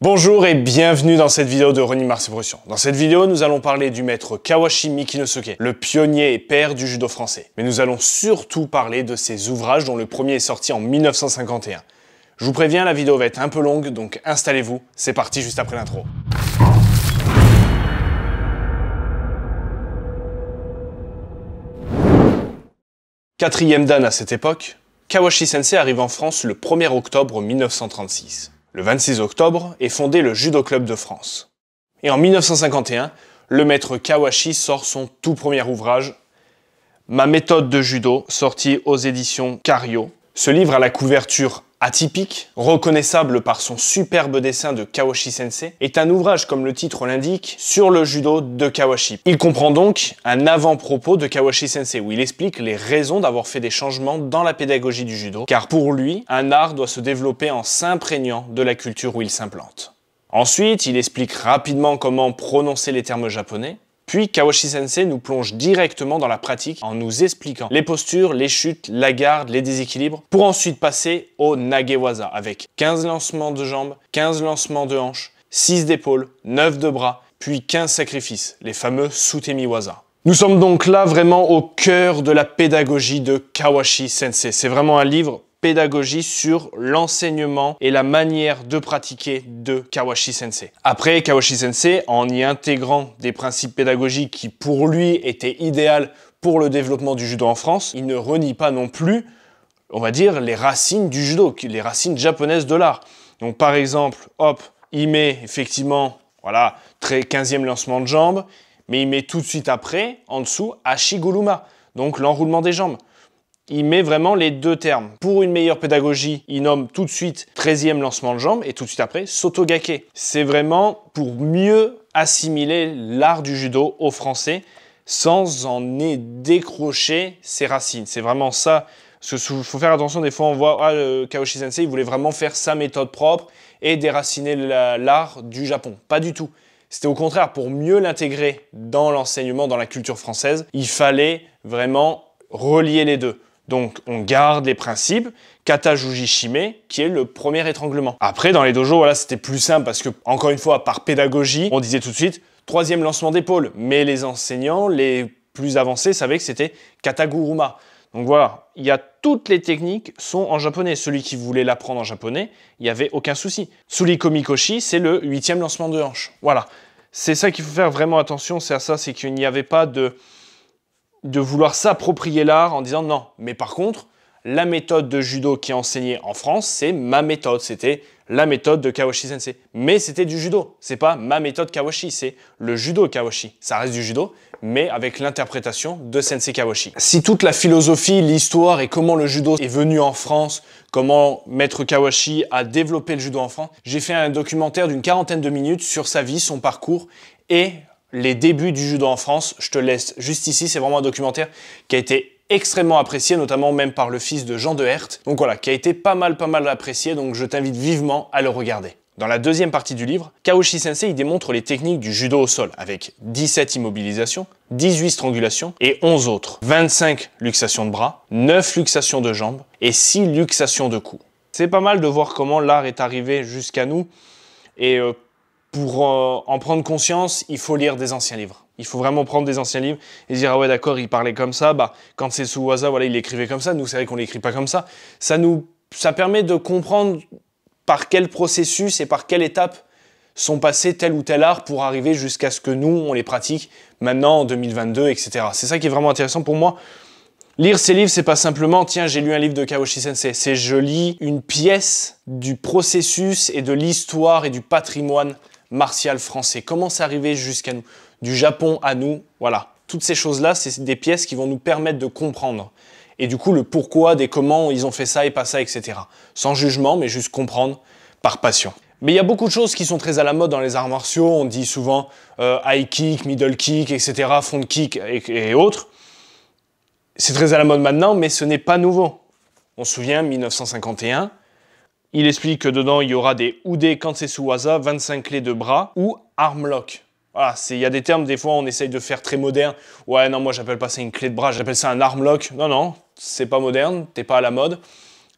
Bonjour et bienvenue dans cette vidéo de René Mars Dans cette vidéo, nous allons parler du maître Kawashi Mikinosuke, le pionnier et père du judo français. Mais nous allons surtout parler de ses ouvrages dont le premier est sorti en 1951. Je vous préviens, la vidéo va être un peu longue, donc installez-vous, c'est parti juste après l'intro. Quatrième dan à cette époque, Kawashi Sensei arrive en France le 1er octobre 1936. Le 26 octobre est fondé le Judo Club de France. Et en 1951, le maître Kawashi sort son tout premier ouvrage, Ma méthode de judo, sorti aux éditions Cario. Ce livre a la couverture atypique, reconnaissable par son superbe dessin de Kawashi Sensei, est un ouvrage, comme le titre l'indique, sur le judo de Kawashi. Il comprend donc un avant-propos de Kawashi Sensei, où il explique les raisons d'avoir fait des changements dans la pédagogie du judo, car pour lui, un art doit se développer en s'imprégnant de la culture où il s'implante. Ensuite, il explique rapidement comment prononcer les termes japonais, puis Kawashi Sensei nous plonge directement dans la pratique en nous expliquant les postures, les chutes, la garde, les déséquilibres, pour ensuite passer au Nagewaza avec 15 lancements de jambes, 15 lancements de hanches, 6 d'épaules, 9 de bras, puis 15 sacrifices, les fameux Sutemi Waza. Nous sommes donc là vraiment au cœur de la pédagogie de Kawashi Sensei. C'est vraiment un livre pédagogie sur l'enseignement et la manière de pratiquer de Kawashi Sensei. Après, Kawashi Sensei, en y intégrant des principes pédagogiques qui pour lui étaient idéaux pour le développement du judo en France, il ne renie pas non plus, on va dire, les racines du judo, les racines japonaises de l'art. Donc par exemple, hop, il met effectivement, voilà, très 15e lancement de jambes, mais il met tout de suite après, en dessous, Ashiguluma, donc l'enroulement des jambes il met vraiment les deux termes. Pour une meilleure pédagogie, il nomme tout de suite 13e lancement de jambe et tout de suite après soto-gake. C'est vraiment pour mieux assimiler l'art du judo au Français sans en décrocher ses racines. C'est vraiment ça. Il faut faire attention, des fois on voit ah, le Kaoshi Sensei, il voulait vraiment faire sa méthode propre et déraciner l'art du Japon. Pas du tout. C'était au contraire, pour mieux l'intégrer dans l'enseignement, dans la culture française, il fallait vraiment relier les deux. Donc on garde les principes kata qui est le premier étranglement. Après dans les dojos voilà, c'était plus simple parce que encore une fois par pédagogie, on disait tout de suite troisième lancement d'épaule, mais les enseignants les plus avancés savaient que c'était kataguruma. Donc voilà, il y a toutes les techniques sont en japonais. Celui qui voulait l'apprendre en japonais, il n'y avait aucun souci. Sulikomikoshi, c'est le huitième lancement de hanche. Voilà. C'est ça qu'il faut faire vraiment attention, c'est à ça, c'est qu'il n'y avait pas de de vouloir s'approprier l'art en disant non, mais par contre, la méthode de judo qui est enseignée en France, c'est ma méthode, c'était la méthode de Kawashi Sensei. Mais c'était du judo, c'est pas ma méthode Kawashi, c'est le judo Kawashi. Ça reste du judo, mais avec l'interprétation de Sensei Kawashi. Si toute la philosophie, l'histoire et comment le judo est venu en France, comment Maître Kawashi a développé le judo en France, j'ai fait un documentaire d'une quarantaine de minutes sur sa vie, son parcours et les débuts du judo en France. Je te laisse juste ici, c'est vraiment un documentaire qui a été extrêmement apprécié, notamment même par le fils de Jean de herth Donc voilà, qui a été pas mal pas mal apprécié, donc je t'invite vivement à le regarder. Dans la deuxième partie du livre, Kaoshi Sensei démontre les techniques du judo au sol avec 17 immobilisations, 18 strangulations et 11 autres, 25 luxations de bras, 9 luxations de jambes et 6 luxations de cou. C'est pas mal de voir comment l'art est arrivé jusqu'à nous et euh, pour euh, en prendre conscience, il faut lire des anciens livres. Il faut vraiment prendre des anciens livres et dire ah ouais d'accord, il parlait comme ça. Bah quand c'est Suwaza, voilà, il écrivait comme ça. Nous, c'est vrai qu'on l'écrit pas comme ça. Ça nous, ça permet de comprendre par quel processus et par quelle étape sont passés tel ou tel art pour arriver jusqu'à ce que nous on les pratique maintenant en 2022, etc. C'est ça qui est vraiment intéressant pour moi. Lire ces livres, c'est pas simplement tiens, j'ai lu un livre de Kaoshi Sensei. C'est je lis une pièce du processus et de l'histoire et du patrimoine martial français, comment c'est arrivé jusqu'à nous, du Japon à nous, voilà. Toutes ces choses-là, c'est des pièces qui vont nous permettre de comprendre. Et du coup, le pourquoi, des comment ils ont fait ça et pas ça, etc. Sans jugement, mais juste comprendre par passion. Mais il y a beaucoup de choses qui sont très à la mode dans les arts martiaux. On dit souvent euh, high kick, middle kick, etc., front kick et autres. C'est très à la mode maintenant, mais ce n'est pas nouveau. On se souvient, 1951, il explique que dedans, il y aura des Ude Waza, 25 clés de bras ou armlock. Voilà, il y a des termes, des fois, on essaye de faire très moderne. Ouais, non, moi, j'appelle pas ça une clé de bras, j'appelle ça un armlock. Non, non, c'est pas moderne, t'es pas à la mode.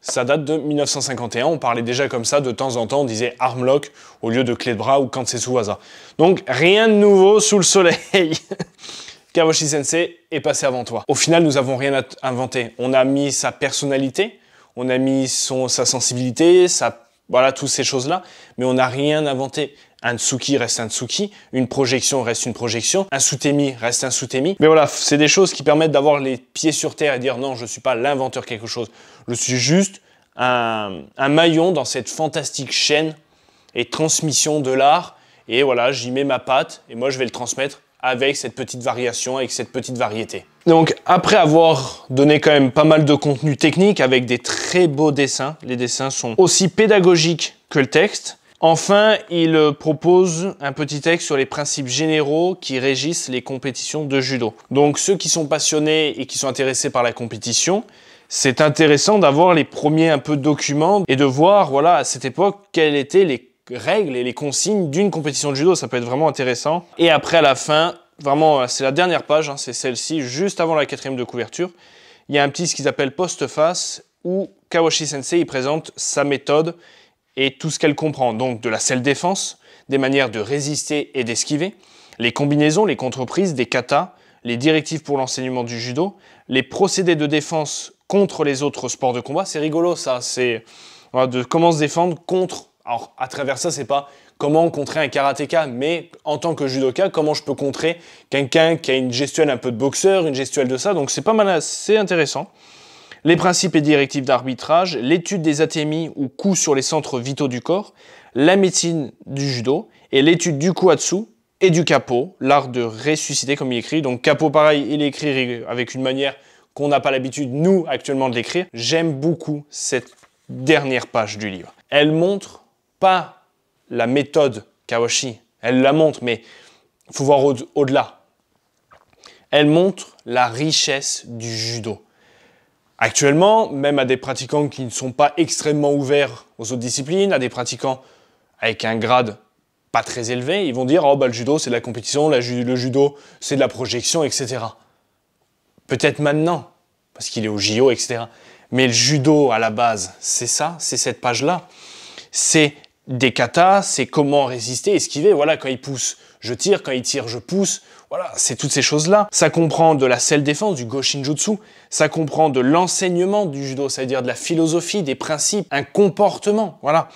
Ça date de 1951, on parlait déjà comme ça, de temps en temps, on disait armlock au lieu de clé de bras ou Waza. Donc, rien de nouveau sous le soleil. Kawashi Sensei est passé avant toi. Au final, nous avons rien inventé. On a mis sa personnalité, on a mis son, sa sensibilité, ça, voilà, toutes ces choses-là, mais on n'a rien inventé. Un Tsuki reste un Tsuki, une projection reste une projection, un Sutemi reste un Sutemi. Mais voilà, c'est des choses qui permettent d'avoir les pieds sur terre et dire non, je ne suis pas l'inventeur quelque chose, je suis juste un, un maillon dans cette fantastique chaîne et transmission de l'art. Et voilà, j'y mets ma patte et moi je vais le transmettre avec cette petite variation, avec cette petite variété. Donc après avoir donné quand même pas mal de contenu technique avec des très beaux dessins, les dessins sont aussi pédagogiques que le texte. Enfin, il euh, propose un petit texte sur les principes généraux qui régissent les compétitions de judo. Donc ceux qui sont passionnés et qui sont intéressés par la compétition, c'est intéressant d'avoir les premiers un peu documents et de voir voilà à cette époque quelles étaient les règles et les consignes d'une compétition de judo, ça peut être vraiment intéressant. Et après à la fin, vraiment, euh, c'est la dernière page, hein, c'est celle-ci, juste avant la quatrième de couverture. Il y a un petit ce qu'ils appellent post-face où Kawashi Sensei présente sa méthode et tout ce qu'elle comprend, donc de la self défense, des manières de résister et d'esquiver, les combinaisons, les contreprises, des katas, les directives pour l'enseignement du judo, les procédés de défense contre les autres sports de combat. C'est rigolo ça, c'est de comment se défendre contre. Alors à travers ça, c'est pas comment contrer un karatéka, mais en tant que judoka, comment je peux contrer quelqu'un qui a une gestuelle un peu de boxeur, une gestuelle de ça. Donc c'est pas mal, c'est intéressant. Les principes et directives d'arbitrage, l'étude des atémies ou coups sur les centres vitaux du corps, la médecine du judo et l'étude du kuatsu et du capot, l'art de ressusciter comme il écrit. Donc capot pareil, il écrit avec une manière qu'on n'a pas l'habitude, nous, actuellement, de l'écrire. J'aime beaucoup cette dernière page du livre. Elle montre pas la méthode Kawashi. Elle la montre, mais il faut voir au-delà. Elle montre la richesse du judo. Actuellement, même à des pratiquants qui ne sont pas extrêmement ouverts aux autres disciplines, à des pratiquants avec un grade pas très élevé, ils vont dire oh bah le judo c'est de la compétition, le judo c'est de la projection, etc. Peut-être maintenant, parce qu'il est au JO, etc. Mais le judo à la base, c'est ça, c'est cette page-là. C'est des katas, c'est comment résister, esquiver. Voilà, quand il pousse, je tire, quand il tire, je pousse. Voilà, c'est toutes ces choses-là. Ça comprend de la self-défense, du goshinjutsu. Ça comprend de l'enseignement du judo, c'est-à-dire de la philosophie, des principes, un comportement. Voilà.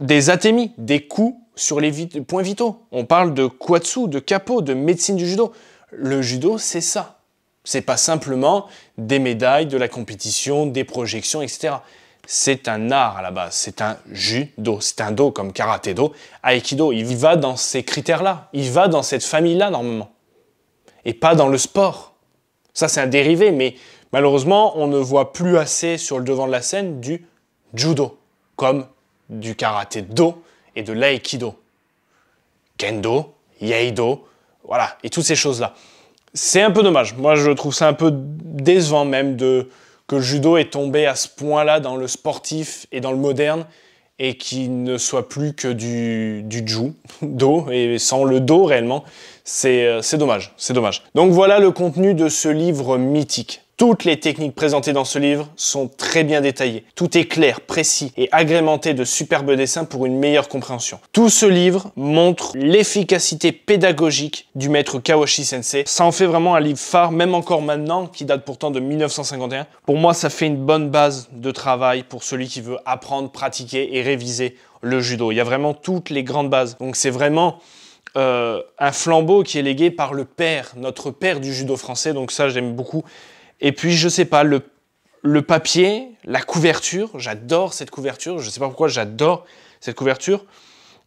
Des atémis, des coups sur les points vitaux. On parle de kwatsu, de capot, de médecine du judo. Le judo, c'est ça. C'est pas simplement des médailles, de la compétition, des projections, etc c'est un art à la base, c'est un judo, c'est un do comme karaté-do, aikido, il va dans ces critères-là, il va dans cette famille-là normalement, et pas dans le sport. Ça c'est un dérivé, mais malheureusement on ne voit plus assez sur le devant de la scène du judo, comme du karaté-do et de l'aikido. Kendo, iaido, voilà, et toutes ces choses-là. C'est un peu dommage, moi je trouve ça un peu décevant même de que le judo est tombé à ce point-là dans le sportif et dans le moderne et qu'il ne soit plus que du, du ju, et sans le dos réellement, euh, c'est dommage, c'est dommage. Donc voilà le contenu de ce livre mythique. Toutes les techniques présentées dans ce livre sont très bien détaillées. Tout est clair, précis et agrémenté de superbes dessins pour une meilleure compréhension. Tout ce livre montre l'efficacité pédagogique du maître Kawashi Sensei. Ça en fait vraiment un livre phare, même encore maintenant, qui date pourtant de 1951. Pour moi, ça fait une bonne base de travail pour celui qui veut apprendre, pratiquer et réviser le judo. Il y a vraiment toutes les grandes bases. Donc c'est vraiment... Euh, un flambeau qui est légué par le père, notre père du judo français, donc ça j'aime beaucoup et puis, je sais pas, le, papier, la couverture, j'adore cette couverture. Je sais pas pourquoi j'adore cette couverture.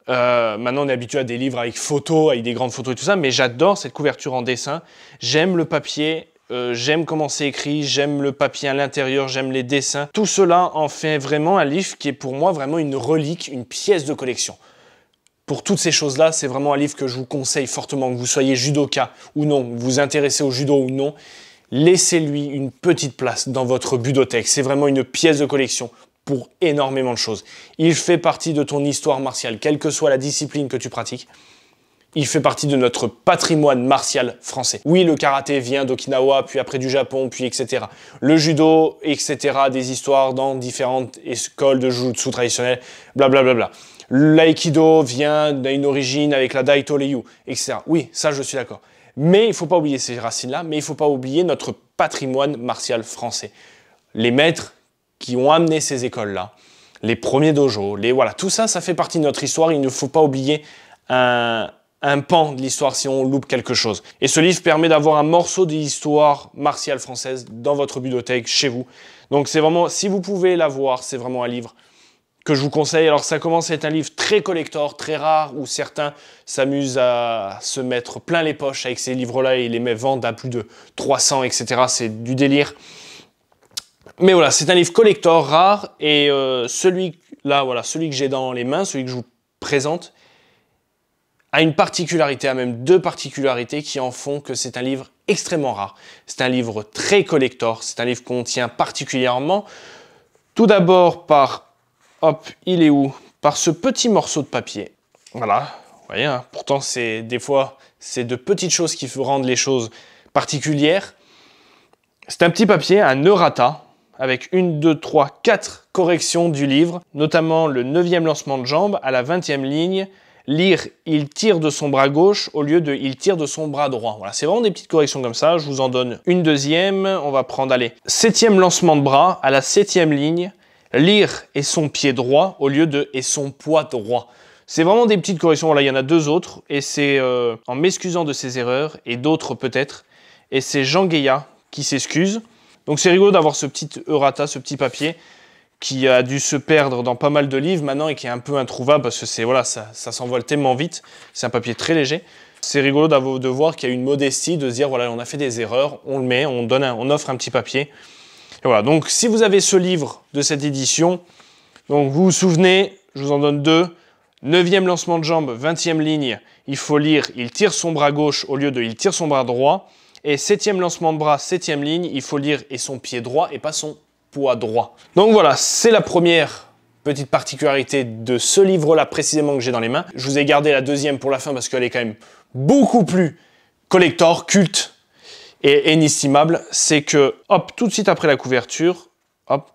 Euh, maintenant, on est habitué à des livres avec photos, avec des grandes photos et tout ça, mais j'adore cette couverture en dessin. J'aime le papier, euh, j'aime comment c'est écrit, j'aime le papier à l'intérieur, j'aime les dessins. Tout cela en fait vraiment un livre qui est pour moi vraiment une relique, une pièce de collection. Pour toutes ces choses-là, c'est vraiment un livre que je vous conseille fortement, que vous soyez judoka ou non, vous vous intéressez au judo ou non laissez-lui une petite place dans votre budothèque. C'est vraiment une pièce de collection pour énormément de choses. Il fait partie de ton histoire martiale, quelle que soit la discipline que tu pratiques. Il fait partie de notre patrimoine martial français. Oui, le karaté vient d'Okinawa, puis après du Japon, puis etc. Le judo, etc. Des histoires dans différentes écoles de jutsu traditionnelles, blablabla. L'aïkido vient d'une origine avec la Daito Ryu, etc. Oui, ça je suis d'accord. Mais il ne faut pas oublier ces racines-là, mais il ne faut pas oublier notre patrimoine martial français. Les maîtres qui ont amené ces écoles-là, les premiers dojos, les, voilà, tout ça, ça fait partie de notre histoire. Il ne faut pas oublier un, un pan de l'histoire si on loupe quelque chose. Et ce livre permet d'avoir un morceau de l'histoire martiale française dans votre bibliothèque, chez vous. Donc c'est vraiment, si vous pouvez l'avoir, c'est vraiment un livre que je vous conseille. Alors ça commence à être un livre très collector, très rare, où certains s'amusent à se mettre plein les poches avec ces livres-là et les mettent vendent à plus de 300, etc. C'est du délire. Mais voilà, c'est un livre collector rare et euh, celui-là, voilà, celui que j'ai dans les mains, celui que je vous présente, a une particularité, a même deux particularités qui en font que c'est un livre extrêmement rare. C'est un livre très collector, c'est un livre qu'on tient particulièrement, tout d'abord par Hop, il est où Par ce petit morceau de papier. Voilà, vous voyez, hein. pourtant c'est des fois, c'est de petites choses qui rendent les choses particulières. C'est un petit papier, un neurata, avec une, deux, trois, quatre corrections du livre, notamment le neuvième lancement de jambe à la 20e ligne, lire il tire de son bras gauche au lieu de il tire de son bras droit. Voilà, c'est vraiment des petites corrections comme ça. Je vous en donne une deuxième. On va prendre, allez, septième lancement de bras à la septième ligne. Lire et son pied droit au lieu de et son poids droit. C'est vraiment des petites corrections. voilà, il y en a deux autres. Et c'est euh, en m'excusant de ces erreurs et d'autres peut-être. Et c'est Jean Gaillard qui s'excuse. Donc c'est rigolo d'avoir ce petit eurata, ce petit papier qui a dû se perdre dans pas mal de livres maintenant et qui est un peu introuvable parce que c'est voilà ça, ça s'envole tellement vite. C'est un papier très léger. C'est rigolo de voir qu'il y a une modestie de dire voilà on a fait des erreurs, on le met, on donne, on offre un petit papier voilà, donc si vous avez ce livre de cette édition, donc vous vous souvenez, je vous en donne deux. 9e lancement de jambe, 20e ligne, il faut lire il tire son bras gauche au lieu de il tire son bras droit. Et 7e lancement de bras, 7e ligne, il faut lire et son pied droit et pas son poids droit. Donc voilà, c'est la première petite particularité de ce livre-là précisément que j'ai dans les mains. Je vous ai gardé la deuxième pour la fin parce qu'elle est quand même beaucoup plus collector, culte et inestimable, c'est que, hop, tout de suite après la couverture, hop,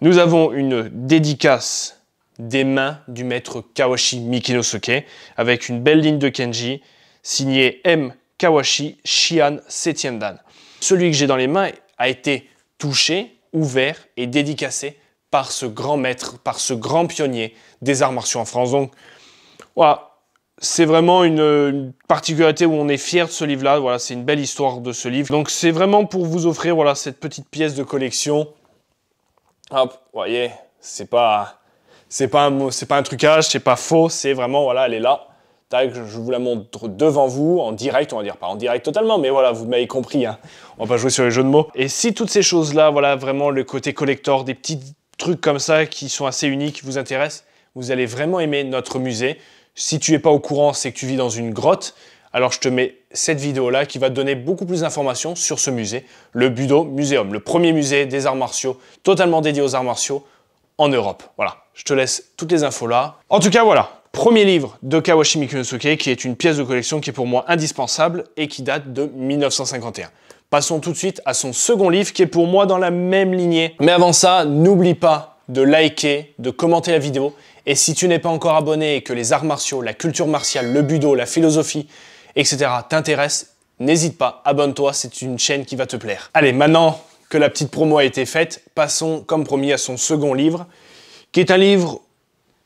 nous avons une dédicace des mains du maître Kawashi Mikinosuke, avec une belle ligne de Kenji, signée M. Kawashi Shian Setiendan. Celui que j'ai dans les mains a été touché, ouvert et dédicacé par ce grand maître, par ce grand pionnier des arts martiaux en France. Donc, c'est vraiment une, particularité où on est fier de ce livre-là. Voilà, c'est une belle histoire de ce livre. Donc c'est vraiment pour vous offrir voilà cette petite pièce de collection. Hop, voyez, c'est pas c'est pas c'est pas un trucage, c'est pas faux, c'est vraiment voilà, elle est là. Tac, je vous la montre devant vous, en direct, on va dire pas en direct totalement, mais voilà, vous m'avez compris, hein. on va pas jouer sur les jeux de mots. Et si toutes ces choses-là, voilà, vraiment le côté collector, des petits trucs comme ça qui sont assez uniques, vous intéressent, vous allez vraiment aimer notre musée. Si tu n'es pas au courant, c'est que tu vis dans une grotte. Alors je te mets cette vidéo-là qui va te donner beaucoup plus d'informations sur ce musée, le Budo Museum, le premier musée des arts martiaux, totalement dédié aux arts martiaux en Europe. Voilà, je te laisse toutes les infos là. En tout cas, voilà, premier livre de Kawashi Mikunosuke qui est une pièce de collection qui est pour moi indispensable et qui date de 1951. Passons tout de suite à son second livre qui est pour moi dans la même lignée. Mais avant ça, n'oublie pas de liker, de commenter la vidéo et si tu n'es pas encore abonné et que les arts martiaux, la culture martiale, le budo, la philosophie, etc. t'intéressent, n'hésite pas, abonne-toi, c'est une chaîne qui va te plaire. Allez, maintenant que la petite promo a été faite, passons comme promis à son second livre, qui est un livre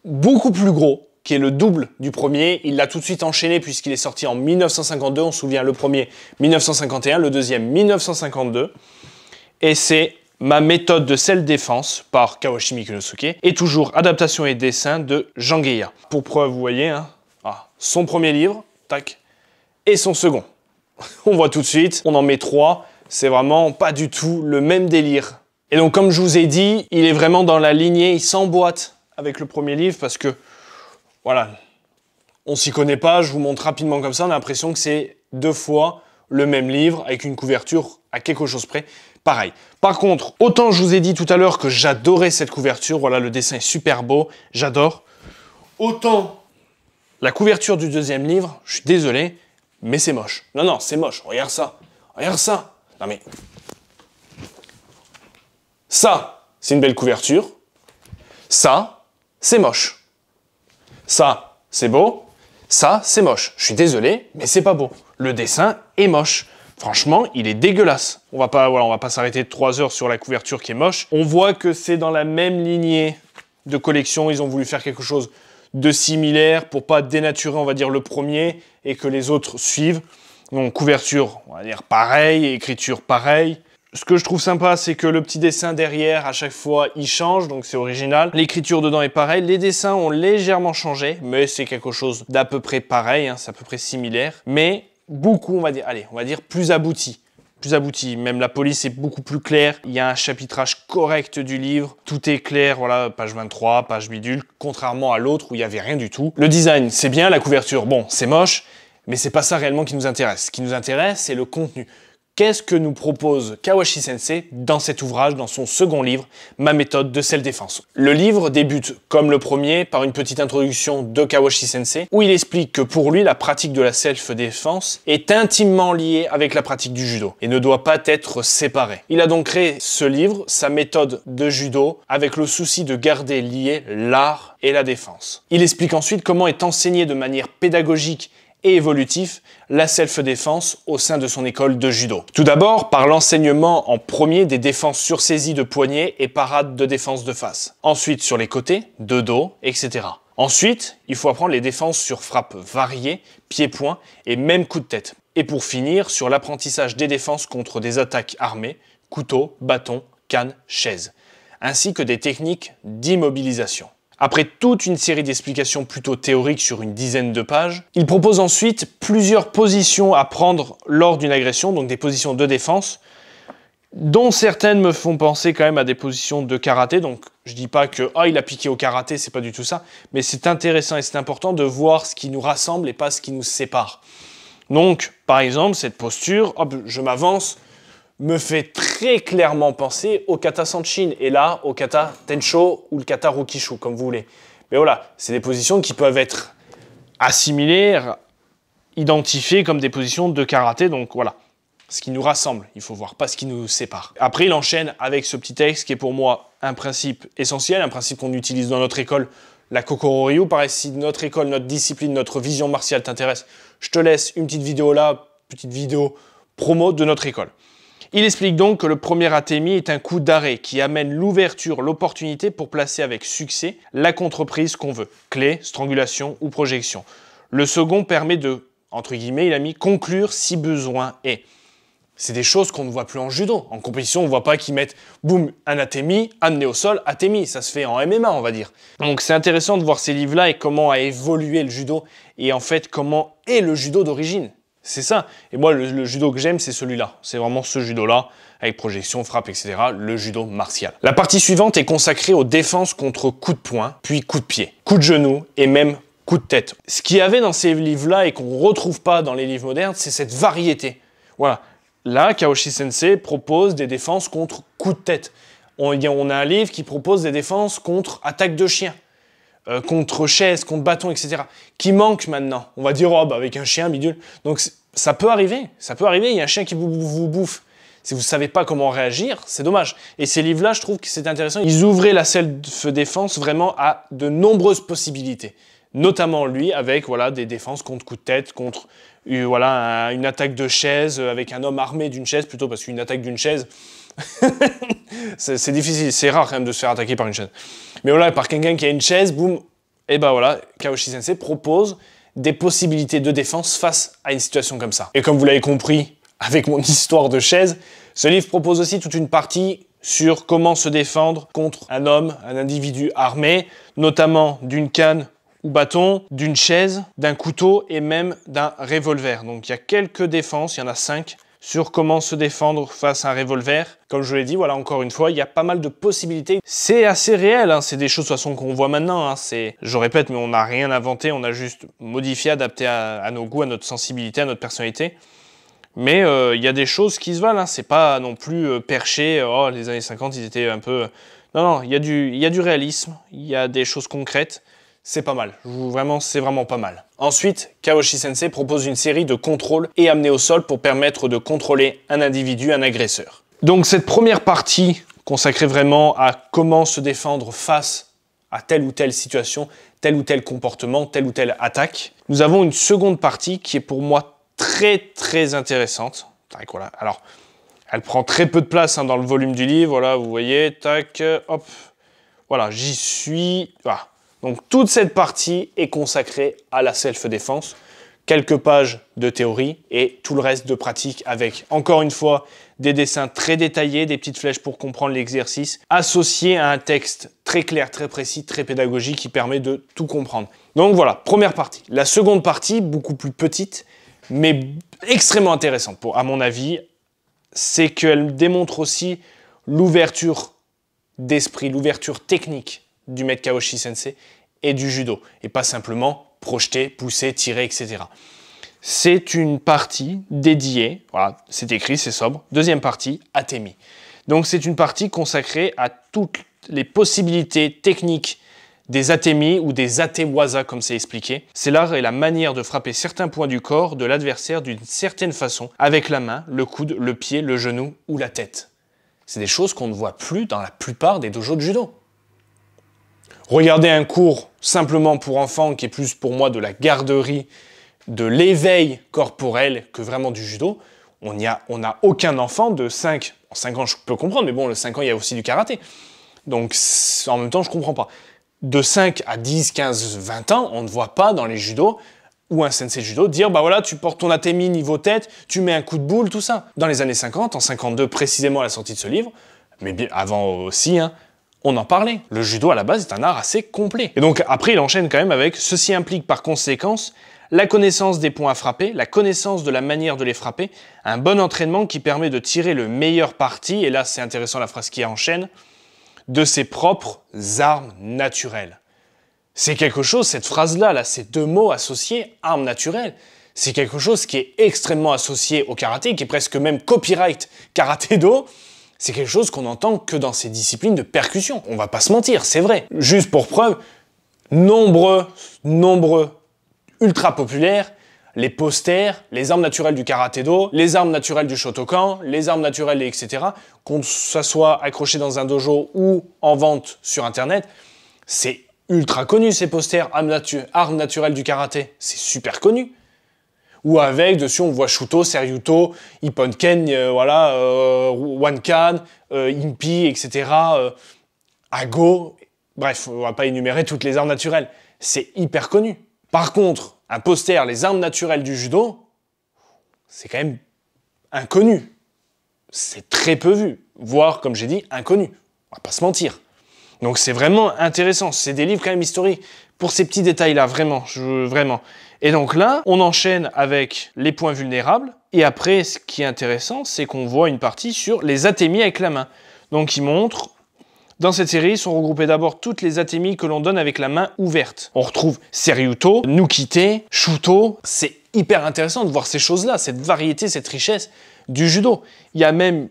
beaucoup plus gros, qui est le double du premier. Il l'a tout de suite enchaîné puisqu'il est sorti en 1952, on se souvient le premier 1951, le deuxième 1952. Et c'est Ma méthode de self-défense par Kawashimi Kunosuke est toujours adaptation et dessin de Jean Gaïa. Pour preuve, vous voyez, hein, ah, son premier livre, tac, et son second. on voit tout de suite, on en met trois, c'est vraiment pas du tout le même délire. Et donc comme je vous ai dit, il est vraiment dans la lignée, il s'emboîte avec le premier livre parce que, voilà, on s'y connaît pas, je vous montre rapidement comme ça, on a l'impression que c'est deux fois le même livre avec une couverture à quelque chose près pareil. Par contre, autant je vous ai dit tout à l'heure que j'adorais cette couverture, voilà, le dessin est super beau, j'adore. Autant la couverture du deuxième livre, je suis désolé, mais c'est moche. Non, non, c'est moche, regarde ça, regarde ça. Non mais... Ça, c'est une belle couverture. Ça, c'est moche. Ça, c'est beau. Ça, c'est moche. Je suis désolé, mais c'est pas beau. Le dessin est moche. Franchement, il est dégueulasse. On va pas, voilà, on va pas s'arrêter trois heures sur la couverture qui est moche. On voit que c'est dans la même lignée de collection. Ils ont voulu faire quelque chose de similaire pour pas dénaturer, on va dire, le premier et que les autres suivent. Donc couverture, on va dire pareil, écriture pareil. Ce que je trouve sympa, c'est que le petit dessin derrière, à chaque fois, il change, donc c'est original. L'écriture dedans est pareille. Les dessins ont légèrement changé, mais c'est quelque chose d'à peu près pareil, hein, c'est à peu près similaire. Mais beaucoup, on va dire, allez, on va dire plus abouti. Plus abouti, même la police est beaucoup plus claire, il y a un chapitrage correct du livre, tout est clair, voilà, page 23, page bidule, contrairement à l'autre où il n'y avait rien du tout. Le design, c'est bien, la couverture, bon, c'est moche, mais c'est pas ça réellement qui nous intéresse. Ce qui nous intéresse, c'est le contenu. Qu'est-ce que nous propose Kawashi Sensei dans cet ouvrage, dans son second livre, Ma méthode de self-défense Le livre débute, comme le premier, par une petite introduction de Kawashi Sensei, où il explique que pour lui, la pratique de la self-défense est intimement liée avec la pratique du judo et ne doit pas être séparée. Il a donc créé ce livre, sa méthode de judo, avec le souci de garder lié l'art et la défense. Il explique ensuite comment est enseigné de manière pédagogique et évolutif la self-défense au sein de son école de judo. Tout d'abord par l'enseignement en premier des défenses sur saisie de poignet et parades de défense de face. Ensuite sur les côtés, de dos, etc. Ensuite, il faut apprendre les défenses sur frappe variées, pieds point et même coup de tête. Et pour finir, sur l'apprentissage des défenses contre des attaques armées, couteaux, bâton, canne, chaise, ainsi que des techniques d'immobilisation. Après toute une série d'explications plutôt théoriques sur une dizaine de pages, il propose ensuite plusieurs positions à prendre lors d'une agression, donc des positions de défense, dont certaines me font penser quand même à des positions de karaté. Donc je dis pas que ah il a piqué au karaté, c'est pas du tout ça, mais c'est intéressant et c'est important de voir ce qui nous rassemble et pas ce qui nous sépare. Donc par exemple cette posture, hop, je m'avance, me fait très clairement penser au kata Sanchin et là au kata Tencho ou le kata Rokishu, comme vous voulez. Mais voilà, c'est des positions qui peuvent être assimilées, identifiées comme des positions de karaté, donc voilà. Ce qui nous rassemble, il faut voir, pas ce qui nous sépare. Après, il enchaîne avec ce petit texte qui est pour moi un principe essentiel, un principe qu'on utilise dans notre école, la Kokoro-ryu. Pareil, si notre école, notre discipline, notre vision martiale t'intéresse, je te laisse une petite vidéo là, petite vidéo promo de notre école. Il explique donc que le premier ATMI est un coup d'arrêt qui amène l'ouverture, l'opportunité pour placer avec succès la contreprise qu'on veut, clé, strangulation ou projection. Le second permet de, entre guillemets, il a mis conclure si besoin est. C'est des choses qu'on ne voit plus en judo. En compétition, on ne voit pas qu'ils mettent boum, un atémi, amené au sol, atémi. Ça se fait en MMA, on va dire. Donc c'est intéressant de voir ces livres-là et comment a évolué le judo et en fait comment est le judo d'origine. C'est ça. Et moi, le, judo que j'aime, c'est celui-là. C'est vraiment ce judo-là, avec projection, frappe, etc. Le judo martial. La partie suivante est consacrée aux défenses contre coups de poing, puis coups de pied, coups de genou et même coups de tête. Ce qu'il y avait dans ces livres-là et qu'on ne retrouve pas dans les livres modernes, c'est cette variété. Voilà. Là, Kaoshi Sensei propose des défenses contre coups de tête. on a un livre qui propose des défenses contre attaque de chien. Euh, contre chaise, contre bâton, etc. qui manque maintenant. On va dire, oh, bah, avec un chien, bidule. Donc, ça peut arriver, ça peut arriver, il y a un chien qui vous, bouffe. Si vous ne savez pas comment réagir, c'est dommage. Et ces livres-là, je trouve que c'est intéressant. Ils ouvraient la selle de feu défense vraiment à de nombreuses possibilités. Notamment lui, avec voilà, des défenses contre coup de tête, contre euh, voilà, une attaque de chaise, euh, avec un homme armé d'une chaise plutôt, parce qu'une attaque d'une chaise, c'est difficile, c'est rare quand même de se faire attaquer par une chaise. Mais voilà, par quelqu'un qui a une chaise, boum, et ben voilà, Kaoshi Sensei propose des possibilités de défense face à une situation comme ça. Et comme vous l'avez compris avec mon histoire de chaise, ce livre propose aussi toute une partie sur comment se défendre contre un homme, un individu armé, notamment d'une canne ou bâton, d'une chaise, d'un couteau et même d'un revolver. Donc il y a quelques défenses, il y en a cinq sur comment se défendre face à un revolver. Comme je l'ai dit, voilà, encore une fois, il y a pas mal de possibilités. C'est assez réel, hein. c'est des choses de toute façon qu'on voit maintenant. Hein. c'est, je répète, mais on n'a rien inventé, on a juste modifié, adapté à, nos goûts, à notre sensibilité, à notre personnalité. Mais euh, il y a des choses qui se valent, hein, c'est pas non plus euh, perché, euh, oh, les années 50, ils étaient un peu... Non, non, il y a du réalisme, il y a des choses concrètes, c'est pas mal. Vraiment, c'est vraiment pas mal. Ensuite, Kaoshi Sensei propose une série de contrôles et amener au sol pour permettre de contrôler un individu, un agresseur. Donc cette première partie consacrée vraiment à comment se défendre face à telle ou telle situation, tel ou tel comportement, telle ou telle attaque. Nous avons une seconde partie qui est pour moi très très intéressante. Alors, elle prend très peu de place hein, dans le volume du livre. Voilà, vous voyez, tac, euh, hop. Voilà, j'y suis. Voilà. Ah, donc toute cette partie est consacrée à la self-défense. Quelques pages de théorie et tout le reste de pratique avec, encore une fois, des dessins très détaillés, des petites flèches pour comprendre l'exercice, associé à un texte très clair, très précis, très pédagogique qui permet de tout comprendre. Donc voilà, première partie. La seconde partie, beaucoup plus petite, mais extrêmement intéressante pour, à mon avis, c'est qu'elle démontre aussi l'ouverture d'esprit, l'ouverture technique du Metkaoshi Kaoshi Sensei et du judo, et pas simplement projeter, pousser, tirer, etc. C'est une partie dédiée, voilà, c'est écrit, c'est sobre, deuxième partie, Atemi. Donc c'est une partie consacrée à toutes les possibilités techniques des atemi ou des atewaza comme c'est expliqué. C'est l'art et la manière de frapper certains points du corps de l'adversaire d'une certaine façon, avec la main, le coude, le pied, le genou ou la tête. C'est des choses qu'on ne voit plus dans la plupart des dojos de judo. Regardez un cours simplement pour enfants qui est plus pour moi de la garderie, de l'éveil corporel que vraiment du judo, on n'a aucun enfant de 5. En 5 ans, je peux comprendre, mais bon, le 5 ans, il y a aussi du karaté. Donc, en même temps, je comprends pas. De 5 à 10, 15, 20 ans, on ne voit pas dans les judos ou un sensei judo dire bah voilà, tu portes ton atemi niveau tête, tu mets un coup de boule, tout ça. Dans les années 50, en 52 précisément à la sortie de ce livre, mais bien avant aussi, hein, on en parlait. Le judo à la base est un art assez complet. Et donc après, il enchaîne quand même avec ceci implique par conséquence la connaissance des points à frapper, la connaissance de la manière de les frapper, un bon entraînement qui permet de tirer le meilleur parti, et là c'est intéressant la phrase qui enchaîne, de ses propres armes naturelles. C'est quelque chose, cette phrase-là, là, ces deux mots associés, armes naturelles, c'est quelque chose qui est extrêmement associé au karaté, qui est presque même copyright karaté do, c'est quelque chose qu'on n'entend que dans ces disciplines de percussion. On va pas se mentir, c'est vrai. Juste pour preuve, nombreux, nombreux, ultra populaires, les posters, les armes naturelles du karaté-do, les armes naturelles du shotokan, les armes naturelles, etc., qu'on ça soit accroché dans un dojo ou en vente sur internet, c'est ultra connu ces posters, armes, armes naturelles du karaté, c'est super connu ou avec, dessus on voit Shuto, Seryuto, Ippon euh, voilà, euh, Wankan, euh, Impi, etc., Ago, bref, on va pas énumérer toutes les armes naturelles. C'est hyper connu. Par contre, un poster, les armes naturelles du judo, c'est quand même inconnu. C'est très peu vu, voire, comme j'ai dit, inconnu. On va pas se mentir. Donc c'est vraiment intéressant, c'est des livres quand même historiques. Pour ces petits détails-là, vraiment, je, vraiment. Et donc là, on enchaîne avec les points vulnérables. Et après, ce qui est intéressant, c'est qu'on voit une partie sur les atémis avec la main. Donc il montre dans cette série sont regroupées d'abord toutes les atémis que l'on donne avec la main ouverte. On retrouve Seriuto, Nukite, Shuto. C'est hyper intéressant de voir ces choses-là, cette variété, cette richesse du judo. Il y a même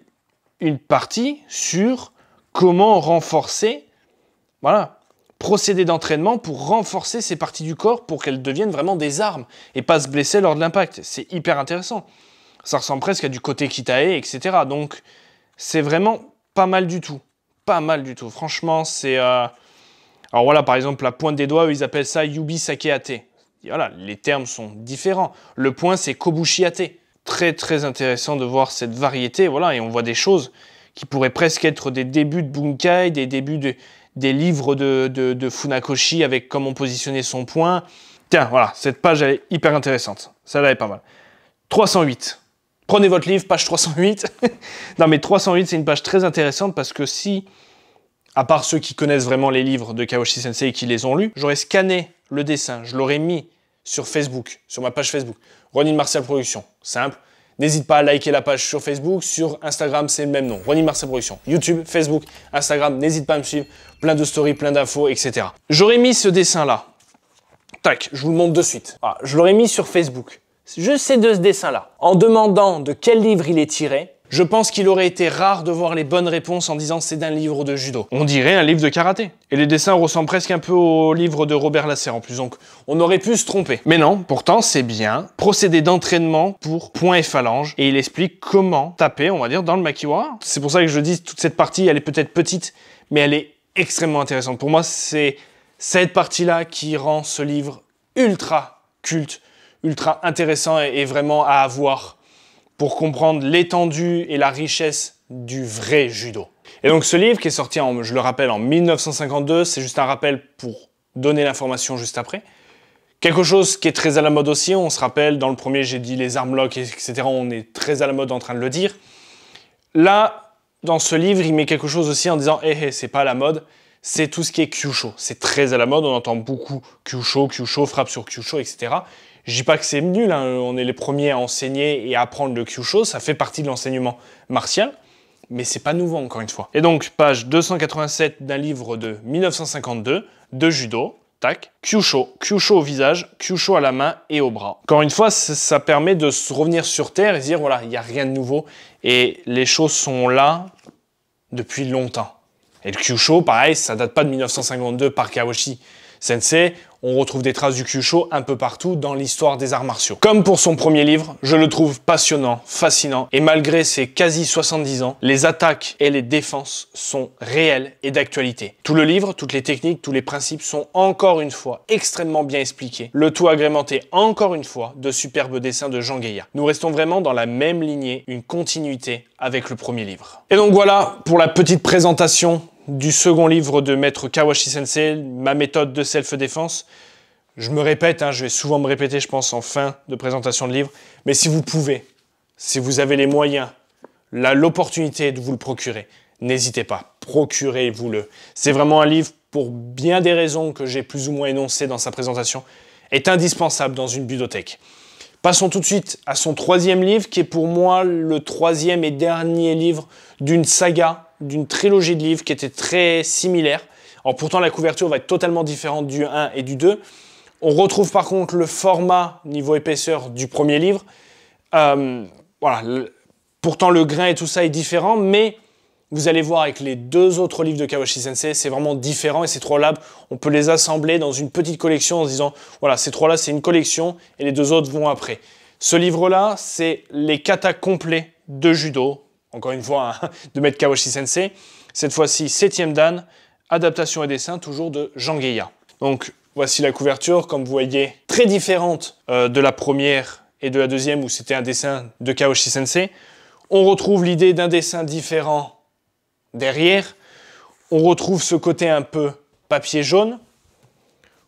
une partie sur comment renforcer voilà, procéder d'entraînement pour renforcer ces parties du corps pour qu'elles deviennent vraiment des armes et pas se blesser lors de l'impact. C'est hyper intéressant. Ça ressemble presque à du côté Kitae, etc. Donc c'est vraiment pas mal du tout. Pas mal du tout. Franchement, c'est... Euh, alors voilà, par exemple, la pointe des doigts, ils appellent ça Yubi Sakeate. Voilà, les termes sont différents. Le point, c'est Kobushiate. Très très intéressant de voir cette variété, voilà, et on voit des choses qui pourraient presque être des débuts de Bunkai, des débuts de, des livres de, de, Funakoshi avec comment positionner son point. Tiens, voilà, cette page, est hyper intéressante. Celle-là est pas mal. 308. Prenez votre livre, page 308. non, mais 308, c'est une page très intéressante parce que si, à part ceux qui connaissent vraiment les livres de Kawashi Sensei et qui les ont lus, j'aurais scanné le dessin, je l'aurais mis sur Facebook, sur ma page Facebook, Ronin Martial Production. Simple. N'hésite pas à liker la page sur Facebook, sur Instagram, c'est le même nom, Ronnie Marcel Production. YouTube, Facebook, Instagram, n'hésite pas à me suivre, plein de stories, plein d'infos, etc. J'aurais mis ce dessin-là. Tac, je vous le montre de suite. Ah, je l'aurais mis sur Facebook. Je sais de ce dessin-là. En demandant de quel livre il est tiré, je pense qu'il aurait été rare de voir les bonnes réponses en disant c'est d'un livre de judo. On dirait un livre de karaté. Et les dessins ressemblent presque un peu au livre de Robert Lasser en plus, donc on aurait pu se tromper. Mais non, pourtant c'est bien. Procédé d'entraînement pour Point et phalange. Et il explique comment taper, on va dire, dans le makiwara. C'est pour ça que je dis toute cette partie, elle est peut-être petite, mais elle est extrêmement intéressante. Pour moi, c'est cette partie-là qui rend ce livre ultra culte, ultra intéressant et vraiment à avoir pour comprendre l'étendue et la richesse du vrai judo. Et donc ce livre qui est sorti, en, je le rappelle, en 1952, c'est juste un rappel pour donner l'information juste après. Quelque chose qui est très à la mode aussi, on se rappelle, dans le premier j'ai dit les armes lock, etc., on est très à la mode en train de le dire. Là, dans ce livre, il met quelque chose aussi en disant hé eh, eh, c'est pas à la mode », c'est tout ce qui est Kyusho. C'est très à la mode, on entend beaucoup Kyusho, Kyusho, frappe sur Kyusho, etc. Je dis pas que c'est nul, hein. on est les premiers à enseigner et à apprendre le Kyusho, ça fait partie de l'enseignement martial, mais c'est pas nouveau encore une fois. Et donc, page 287 d'un livre de 1952, de judo, tac, Kyusho, Kyusho au visage, Kyusho à la main et au bras. Encore une fois, ça permet de se revenir sur Terre et dire, voilà, il n'y a rien de nouveau, et les choses sont là depuis longtemps. Et le Kyusho, pareil, ça date pas de 1952 par Kawashi. Sensei, on retrouve des traces du Kyusho un peu partout dans l'histoire des arts martiaux. Comme pour son premier livre, je le trouve passionnant, fascinant, et malgré ses quasi 70 ans, les attaques et les défenses sont réelles et d'actualité. Tout le livre, toutes les techniques, tous les principes sont encore une fois extrêmement bien expliqués, le tout agrémenté encore une fois de superbes dessins de Jean Gaillard. Nous restons vraiment dans la même lignée, une continuité avec le premier livre. Et donc voilà pour la petite présentation du second livre de maître Kawashi Sensei, ma méthode de self-défense. Je me répète, hein, je vais souvent me répéter, je pense, en fin de présentation de livre, mais si vous pouvez, si vous avez les moyens, l'opportunité de vous le procurer, n'hésitez pas, procurez-vous-le. C'est vraiment un livre, pour bien des raisons que j'ai plus ou moins énoncées dans sa présentation, est indispensable dans une bibliothèque. Passons tout de suite à son troisième livre, qui est pour moi le troisième et dernier livre d'une saga d'une trilogie de livres qui était très similaire. Alors pourtant la couverture va être totalement différente du 1 et du 2. On retrouve par contre le format niveau épaisseur du premier livre. Euh, voilà, pourtant le grain et tout ça est différent, mais vous allez voir avec les deux autres livres de Kawashi Sensei, c'est vraiment différent et ces trois-là, on peut les assembler dans une petite collection en se disant, voilà, ces trois-là, c'est une collection et les deux autres vont après. Ce livre-là, c'est les katas complets de judo encore une fois, hein, de mettre Kawashi Sensei. Cette fois-ci, septième dan, adaptation et dessin toujours de Jean Guilla. Donc voici la couverture, comme vous voyez, très différente euh, de la première et de la deuxième où c'était un dessin de kawashi Sensei. On retrouve l'idée d'un dessin différent derrière. On retrouve ce côté un peu papier jaune.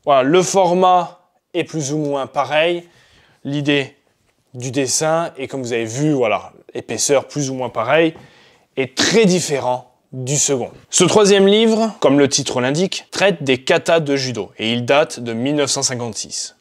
Voilà, le format est plus ou moins pareil. L'idée du dessin et comme vous avez vu, voilà, épaisseur plus ou moins pareille, est très différent du second. Ce troisième livre, comme le titre l'indique, traite des katas de judo et il date de 1956.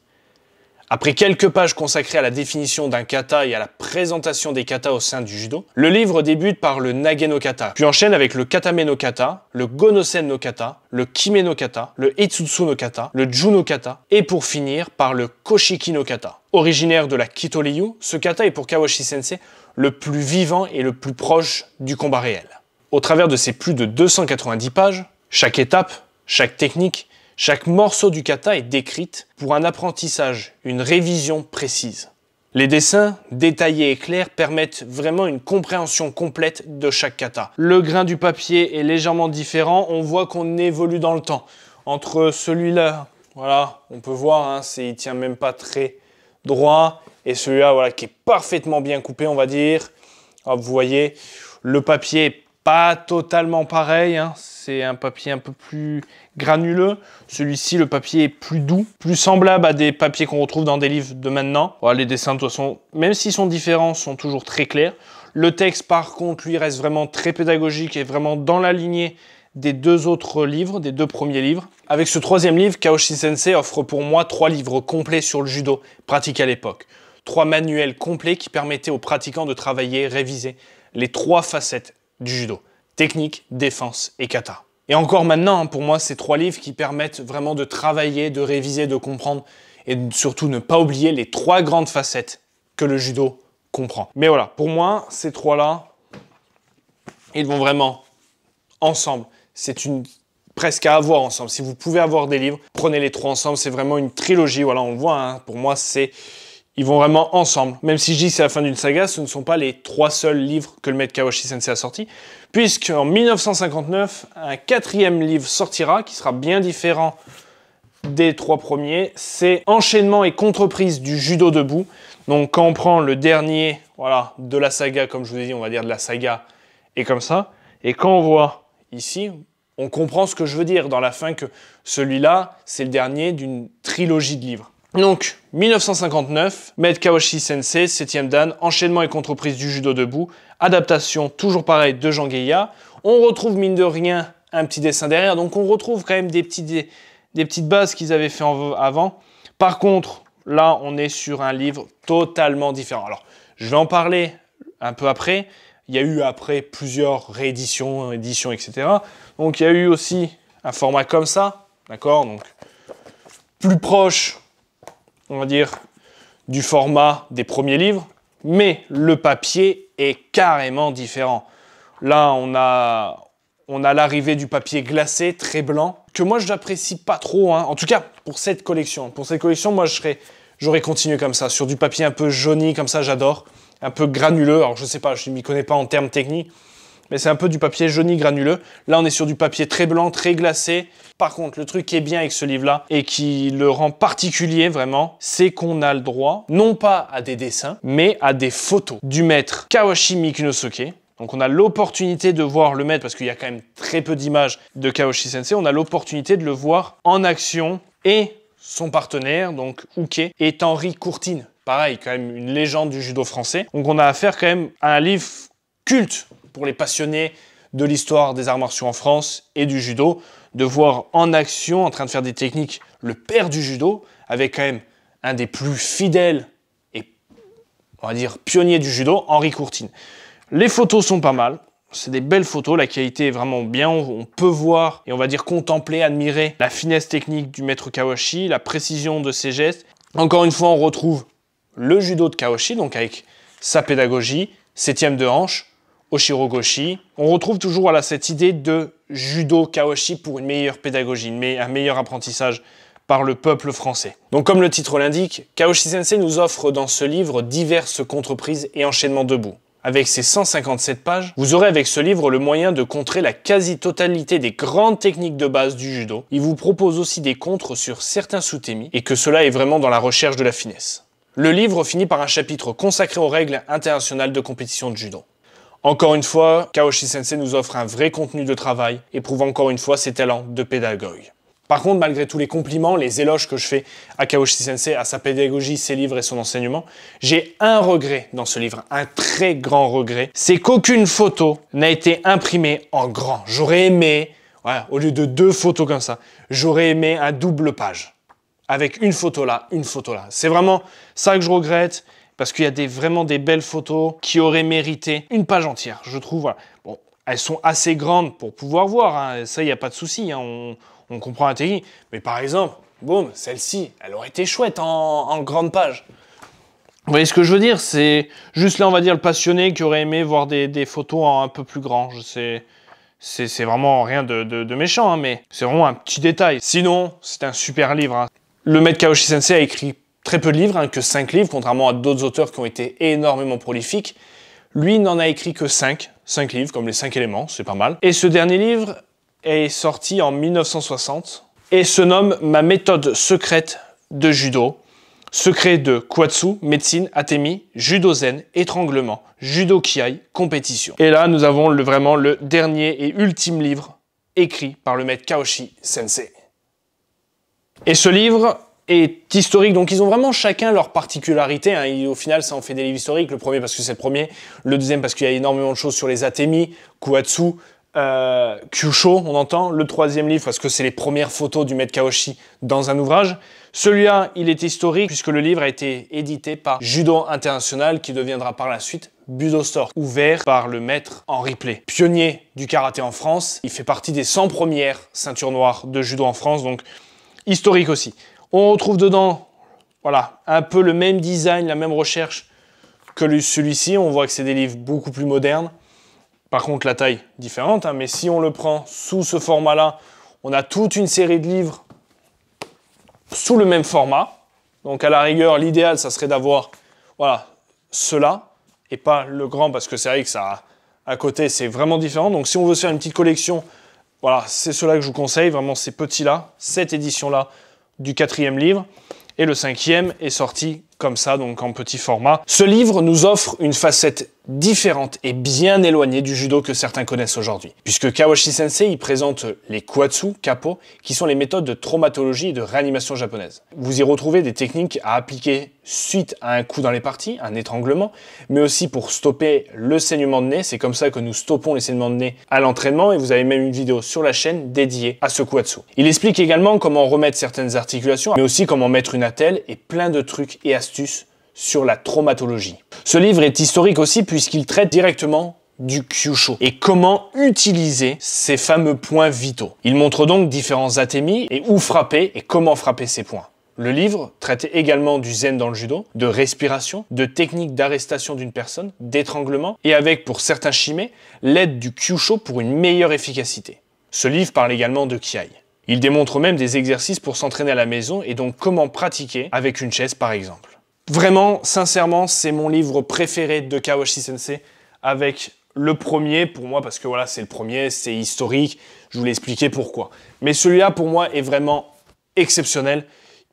Après quelques pages consacrées à la définition d'un kata et à la présentation des katas au sein du judo, le livre débute par le nage no kata, puis enchaîne avec le katame no kata, le gonosen no kata, le kime no kata, le itsutsu no kata, le ju kata, et pour finir par le koshiki no kata. Originaire de la Kitoliyu, ce kata est pour Kawashi Sensei le plus vivant et le plus proche du combat réel. Au travers de ses plus de 290 pages, chaque étape, chaque technique, chaque morceau du kata est décrit pour un apprentissage, une révision précise. Les dessins, détaillés et clairs, permettent vraiment une compréhension complète de chaque kata. Le grain du papier est légèrement différent, on voit qu'on évolue dans le temps. Entre celui-là, voilà, on peut voir, hein, il tient même pas très droit, et celui-là, voilà, qui est parfaitement bien coupé, on va dire. vous voyez, le papier n'est pas totalement pareil, hein, c'est un papier un peu plus granuleux. Celui-ci, le papier est plus doux, plus semblable à des papiers qu'on retrouve dans des livres de maintenant. Voilà, les dessins, de toute façon, même s'ils sont différents, sont toujours très clairs. Le texte, par contre, lui, reste vraiment très pédagogique et vraiment dans la lignée des deux autres livres, des deux premiers livres. Avec ce troisième livre, Kaoshi Sensei offre pour moi trois livres complets sur le judo pratiqué à l'époque. Trois manuels complets qui permettaient aux pratiquants de travailler, réviser les trois facettes du judo. Technique, défense et kata. Et encore maintenant, hein, pour moi, ces trois livres qui permettent vraiment de travailler, de réviser, de comprendre et surtout ne pas oublier les trois grandes facettes que le judo comprend. Mais voilà, pour moi, ces trois-là, ils vont vraiment ensemble. C'est une presque à avoir ensemble. Si vous pouvez avoir des livres, prenez les trois ensemble. C'est vraiment une trilogie. Voilà, on voit. Hein. Pour moi, c'est ils vont vraiment ensemble. Même si je dis c'est la fin d'une saga, ce ne sont pas les trois seuls livres que le maître Kawashi Sensei a sortis, puisqu'en 1959, un quatrième livre sortira, qui sera bien différent des trois premiers, c'est Enchaînement et contreprise du judo debout. Donc quand on prend le dernier voilà, de la saga, comme je vous ai dit, on va dire de la saga, et comme ça, et quand on voit ici, on comprend ce que je veux dire dans la fin que celui-là, c'est le dernier d'une trilogie de livres. Donc, 1959, maître Kawashi Sensei, 7ème dan, enchaînement et contreprise du judo debout, adaptation, toujours pareil, de Jean Gaïa. On retrouve, mine de rien, un petit dessin derrière, donc on retrouve quand même des, petits, des, petites bases qu'ils avaient fait avant. Par contre, là, on est sur un livre totalement différent. Alors, je vais en parler un peu après. Il y a eu après plusieurs rééditions, éditions, etc. Donc, il y a eu aussi un format comme ça, d'accord Donc, plus proche on va dire, du format des premiers livres, mais le papier est carrément différent. Là, on a, on a l'arrivée du papier glacé, très blanc, que moi, je n'apprécie pas trop, hein. en tout cas, pour cette collection. Pour cette collection, moi, j'aurais continué comme ça, sur du papier un peu jauni, comme ça, j'adore, un peu granuleux. Alors, je ne sais pas, je ne m'y connais pas en termes techniques, mais c'est un peu du papier jauni granuleux. Là, on est sur du papier très blanc, très glacé. Par contre, le truc qui est bien avec ce livre-là et qui le rend particulier vraiment, c'est qu'on a le droit, non pas à des dessins, mais à des photos du maître Kawashi Mikunosuke. Donc on a l'opportunité de voir le maître, parce qu'il y a quand même très peu d'images de kawashi Sensei, on a l'opportunité de le voir en action et son partenaire, donc Uke, est Henri Courtine. Pareil, quand même une légende du judo français. Donc on a affaire quand même à un livre culte pour les passionnés de l'histoire des arts martiaux en France et du judo, de voir en action, en train de faire des techniques, le père du judo, avec quand même un des plus fidèles et, on va dire, pionniers du judo, Henri Courtine. Les photos sont pas mal, c'est des belles photos, la qualité est vraiment bien, on peut voir et on va dire contempler, admirer la finesse technique du maître Kawashi, la précision de ses gestes. Encore une fois, on retrouve le judo de Kawashi, donc avec sa pédagogie, septième de hanche, Oshirogoshi, on retrouve toujours cette idée de judo kaoshi pour une meilleure pédagogie, mais un meilleur apprentissage par le peuple français. Donc comme le titre l'indique, Kaoshi Sensei nous offre dans ce livre diverses contreprises et enchaînements debout. Avec ses 157 pages, vous aurez avec ce livre le moyen de contrer la quasi-totalité des grandes techniques de base du judo. Il vous propose aussi des contres sur certains sous et que cela est vraiment dans la recherche de la finesse. Le livre finit par un chapitre consacré aux règles internationales de compétition de judo. Encore une fois, Kaoshi Sensei nous offre un vrai contenu de travail et prouve encore une fois ses talents de pédagogue. Par contre, malgré tous les compliments, les éloges que je fais à Kaoshi Sensei, à sa pédagogie, ses livres et son enseignement, j'ai un regret dans ce livre, un très grand regret, c'est qu'aucune photo n'a été imprimée en grand. J'aurais aimé, au lieu de deux photos comme ça, j'aurais aimé un double page. Avec une photo là, une photo là. C'est vraiment ça que je regrette parce qu'il y a des, vraiment des belles photos qui auraient mérité une page entière, je trouve. Bon, elles sont assez grandes pour pouvoir voir, hein, ça, il n'y a pas de souci, hein, on, comprend la technique. Mais par exemple, boum, celle-ci, elle aurait été chouette en, grande page. Vous voyez ce que je veux dire C'est juste là, on va dire, le passionné qui aurait aimé voir des, photos un peu plus grand. Je sais, c'est vraiment rien de, méchant, hein, mais c'est vraiment un petit détail. Sinon, c'est un super livre. Le maître Kaoshi Sensei a écrit très peu de livres, hein, que 5 livres, contrairement à d'autres auteurs qui ont été énormément prolifiques. Lui n'en a écrit que 5, 5 livres, comme les 5 éléments, c'est pas mal. Et ce dernier livre est sorti en 1960 et se nomme Ma méthode secrète de judo. Secret de Kwatsu, médecine, atemi, judo zen, étranglement, judo kiai, compétition. Et là, nous avons vraiment le dernier et ultime livre écrit par le maître Kaoshi Sensei. Et ce livre, est historique. Donc ils ont vraiment chacun leur particularité. Hein. au final, ça en fait des livres historiques. Le premier parce que c'est le premier. Le deuxième parce qu'il y a énormément de choses sur les atemi, Kuatsu, euh, Kyusho, on entend. Le troisième livre parce que c'est les premières photos du maître Kaoshi dans un ouvrage. Celui-là, il est historique puisque le livre a été édité par Judo International qui deviendra par la suite Budostor, ouvert par le maître Henri Play. Pionnier du karaté en France, il fait partie des 100 premières ceintures noires de judo en France, donc historique aussi. On retrouve dedans voilà, un peu le même design, la même recherche que celui-ci. On voit que c'est des livres beaucoup plus modernes. Par contre, la taille différente. Hein, mais si on le prend sous ce format-là, on a toute une série de livres sous le même format. Donc à la rigueur, l'idéal, ça serait d'avoir voilà, cela et pas le grand parce que c'est vrai que ça, à côté, c'est vraiment différent. Donc si on veut se faire une petite collection, voilà, c'est cela que je vous conseille, vraiment ces petits-là, cette édition-là, du quatrième livre. Et le cinquième est sorti comme ça, donc en petit format. Ce livre nous offre une facette différente et bien éloignée du judo que certains connaissent aujourd'hui. Puisque Kawashi Sensei y présente les kwatsu, kapo, qui sont les méthodes de traumatologie et de réanimation japonaise. Vous y retrouvez des techniques à appliquer suite à un coup dans les parties, un étranglement, mais aussi pour stopper le saignement de nez. C'est comme ça que nous stoppons les saignements de nez à l'entraînement et vous avez même une vidéo sur la chaîne dédiée à ce kwatsu. Il explique également comment remettre certaines articulations, mais aussi comment mettre une attelle et plein de trucs et astuces sur la traumatologie. Ce livre est historique aussi puisqu'il traite directement du Kyusho et comment utiliser ces fameux points vitaux. Il montre donc différents atémis et où frapper et comment frapper ces points. Le livre traite également du zen dans le judo, de respiration, de techniques d'arrestation d'une personne, d'étranglement et avec pour certains chimés, l'aide du Kyusho pour une meilleure efficacité. Ce livre parle également de kiai. Il démontre même des exercices pour s'entraîner à la maison et donc comment pratiquer avec une chaise par exemple. Vraiment, sincèrement, c'est mon livre préféré de Kawashi Sensei, avec le premier pour moi, parce que voilà, c'est le premier, c'est historique, je vous l'ai expliqué pourquoi. Mais celui-là, pour moi, est vraiment exceptionnel.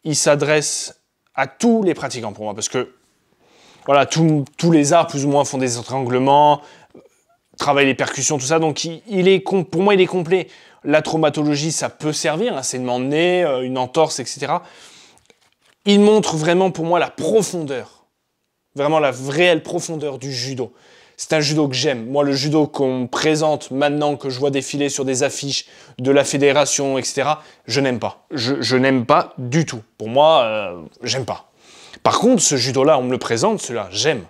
Il s'adresse à tous les pratiquants pour moi, parce que voilà, tous les arts, plus ou moins, font des étranglements, travaillent les percussions, tout ça. Donc, il, est, pour moi, il est complet. La traumatologie, ça peut servir, hein, un saignement de nez, euh, une entorse, etc il montre vraiment pour moi la profondeur, vraiment la réelle profondeur du judo. C'est un judo que j'aime. Moi, le judo qu'on présente maintenant, que je vois défiler sur des affiches de la fédération, etc., je n'aime pas. Je, n'aime pas du tout. Pour moi, euh, j'aime pas. Par contre, ce judo-là, on me le présente, celui-là, j'aime.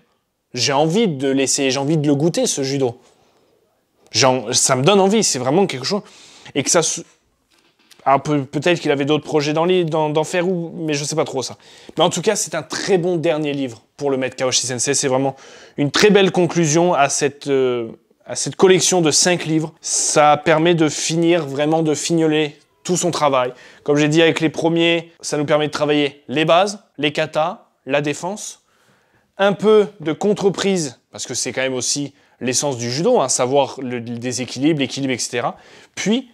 J'ai envie de laisser, j'ai envie de le goûter, ce judo. ça me donne envie, c'est vraiment quelque chose. Et que ça, alors peut-être qu'il avait d'autres projets dans d'en faire ou, mais je sais pas trop ça. Mais en tout cas, c'est un très bon dernier livre pour le maître Kawashi Sensei. C'est vraiment une très belle conclusion à cette euh, à cette collection de cinq livres. Ça permet de finir vraiment de fignoler tout son travail. Comme j'ai dit avec les premiers, ça nous permet de travailler les bases, les katas, la défense, un peu de contreprise parce que c'est quand même aussi l'essence du judo, hein, savoir le déséquilibre, l'équilibre, etc. Puis